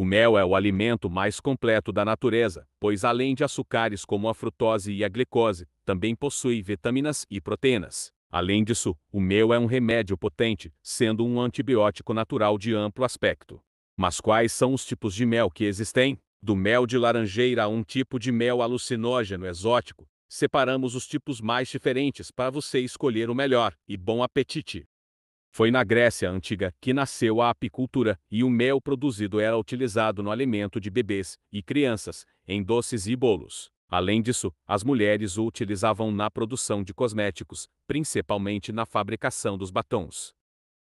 O mel é o alimento mais completo da natureza, pois além de açúcares como a frutose e a glicose, também possui vitaminas e proteínas. Além disso, o mel é um remédio potente, sendo um antibiótico natural de amplo aspecto. Mas quais são os tipos de mel que existem? Do mel de laranjeira a um tipo de mel alucinógeno exótico, separamos os tipos mais diferentes para você escolher o melhor, e bom apetite! Foi na Grécia Antiga que nasceu a apicultura, e o mel produzido era utilizado no alimento de bebês e crianças, em doces e bolos. Além disso, as mulheres o utilizavam na produção de cosméticos, principalmente na fabricação dos batons.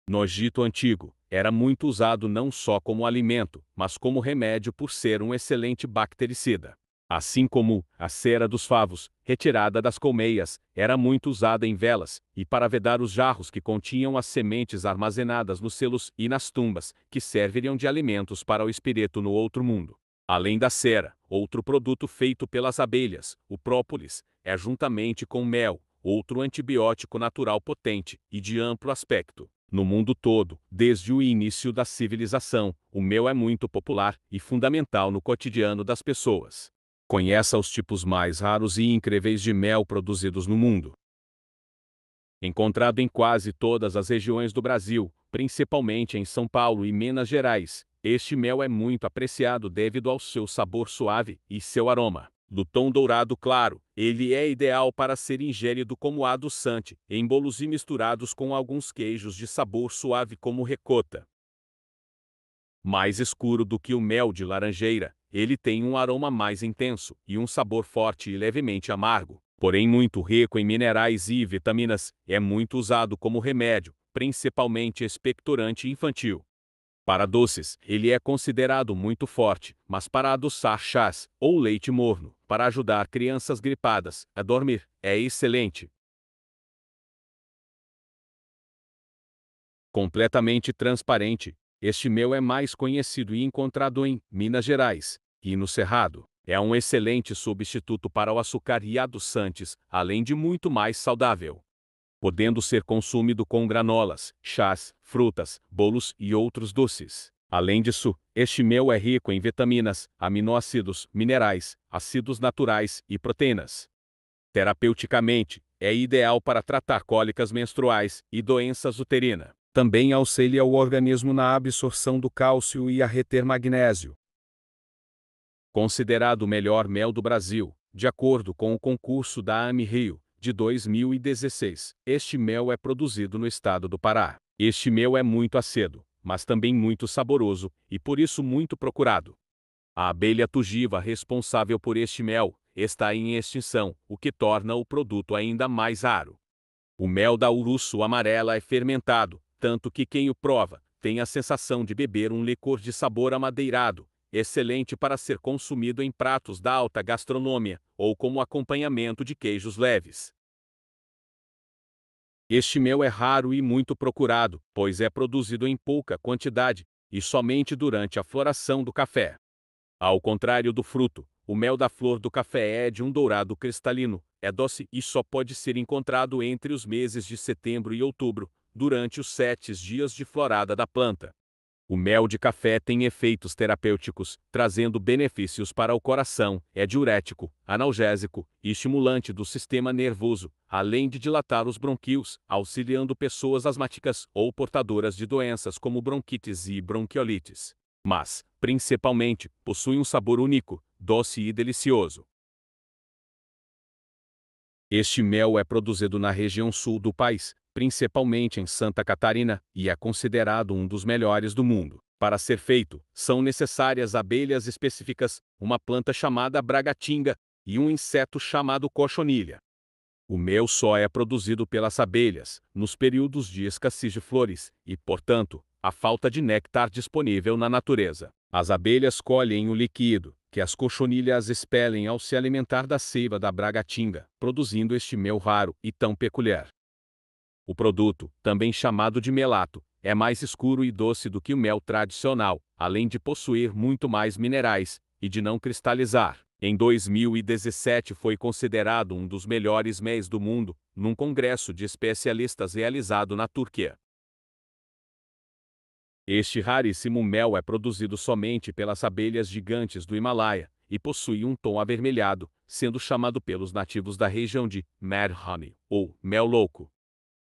No Egito Antigo, era muito usado não só como alimento, mas como remédio por ser um excelente bactericida. Assim como a cera dos favos, retirada das colmeias, era muito usada em velas, e para vedar os jarros que continham as sementes armazenadas nos selos e nas tumbas, que serviriam de alimentos para o espírito no outro mundo. Além da cera, outro produto feito pelas abelhas, o própolis, é juntamente com mel, outro antibiótico natural potente e de amplo aspecto. No mundo todo, desde o início da civilização, o mel é muito popular e fundamental no cotidiano das pessoas. Conheça os tipos mais raros e incríveis de mel produzidos no mundo. Encontrado em quase todas as regiões do Brasil, principalmente em São Paulo e Minas Gerais, este mel é muito apreciado devido ao seu sabor suave e seu aroma. Do tom dourado claro, ele é ideal para ser ingerido como adoçante, em bolos e misturados com alguns queijos de sabor suave como ricota. Mais escuro do que o mel de laranjeira, ele tem um aroma mais intenso e um sabor forte e levemente amargo, porém muito rico em minerais e vitaminas, é muito usado como remédio, principalmente expectorante infantil. Para doces, ele é considerado muito forte, mas para adoçar chás ou leite morno, para ajudar crianças gripadas a dormir, é excelente. Completamente transparente, este mel é mais conhecido e encontrado em Minas Gerais, e no cerrado. É um excelente substituto para o açúcar e adoçantes, além de muito mais saudável. Podendo ser consumido com granolas, chás, frutas, bolos e outros doces. Além disso, este mel é rico em vitaminas, aminoácidos, minerais, ácidos naturais e proteínas. Terapeuticamente, é ideal para tratar cólicas menstruais e doenças uterina. Também auxilia o organismo na absorção do cálcio e a reter magnésio, considerado o melhor mel do Brasil, de acordo com o concurso da AMI Rio, de 2016. Este mel é produzido no estado do Pará. Este mel é muito acedo, mas também muito saboroso, e por isso muito procurado. A abelha tugiva responsável por este mel está em extinção, o que torna o produto ainda mais raro. O mel da uruçu amarela é fermentado, tanto que quem o prova tem a sensação de beber um licor de sabor amadeirado, excelente para ser consumido em pratos da alta gastronomia ou como acompanhamento de queijos leves. Este mel é raro e muito procurado, pois é produzido em pouca quantidade e somente durante a floração do café. Ao contrário do fruto, o mel da flor do café é de um dourado cristalino, é doce e só pode ser encontrado entre os meses de setembro e outubro, durante os sete dias de florada da planta. O mel de café tem efeitos terapêuticos, trazendo benefícios para o coração, é diurético, analgésico e estimulante do sistema nervoso, além de dilatar os bronquios, auxiliando pessoas asmáticas ou portadoras de doenças como bronquites e bronquiolites. Mas, principalmente, possui um sabor único, doce e delicioso. Este mel é produzido na região sul do país, principalmente em Santa Catarina, e é considerado um dos melhores do mundo. Para ser feito, são necessárias abelhas específicas, uma planta chamada bragatinga e um inseto chamado cochonilha. O mel só é produzido pelas abelhas, nos períodos de escassez de flores, e, portanto, a falta de néctar disponível na natureza. As abelhas colhem o líquido, que as cochonilhas expelem ao se alimentar da seiva da bragatinga, produzindo este mel raro e tão peculiar. O produto, também chamado de melato, é mais escuro e doce do que o mel tradicional, além de possuir muito mais minerais e de não cristalizar. Em 2017 foi considerado um dos melhores mês do mundo, num congresso de especialistas realizado na Turquia. Este raríssimo mel é produzido somente pelas abelhas gigantes do Himalaia e possui um tom avermelhado, sendo chamado pelos nativos da região de mad honey, ou mel louco.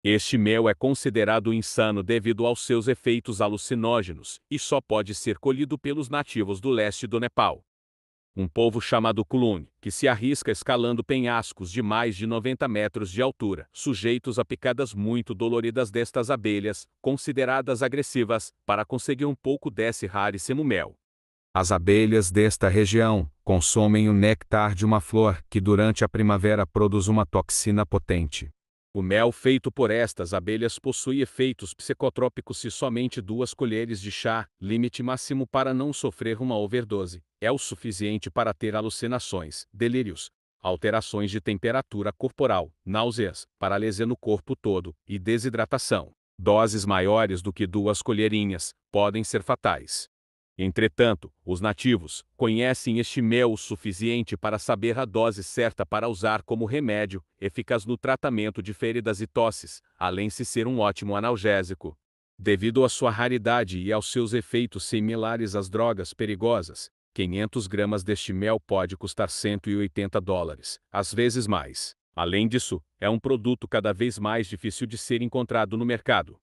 Este mel é considerado insano devido aos seus efeitos alucinógenos e só pode ser colhido pelos nativos do leste do Nepal. Um povo chamado Kulun, que se arrisca escalando penhascos de mais de 90 metros de altura, sujeitos a picadas muito doloridas destas abelhas, consideradas agressivas, para conseguir um pouco desse raríssimo mel. As abelhas desta região consomem o néctar de uma flor que durante a primavera produz uma toxina potente. O mel feito por estas abelhas possui efeitos psicotrópicos se somente duas colheres de chá, limite máximo para não sofrer uma overdose, é o suficiente para ter alucinações, delírios, alterações de temperatura corporal, náuseas, paralisia no corpo todo e desidratação. Doses maiores do que duas colherinhas podem ser fatais. Entretanto, os nativos conhecem este mel o suficiente para saber a dose certa para usar como remédio, eficaz no tratamento de feridas e tosses, além de ser um ótimo analgésico. Devido à sua raridade e aos seus efeitos similares às drogas perigosas, 500 gramas deste mel pode custar 180 dólares, às vezes mais. Além disso, é um produto cada vez mais difícil de ser encontrado no mercado.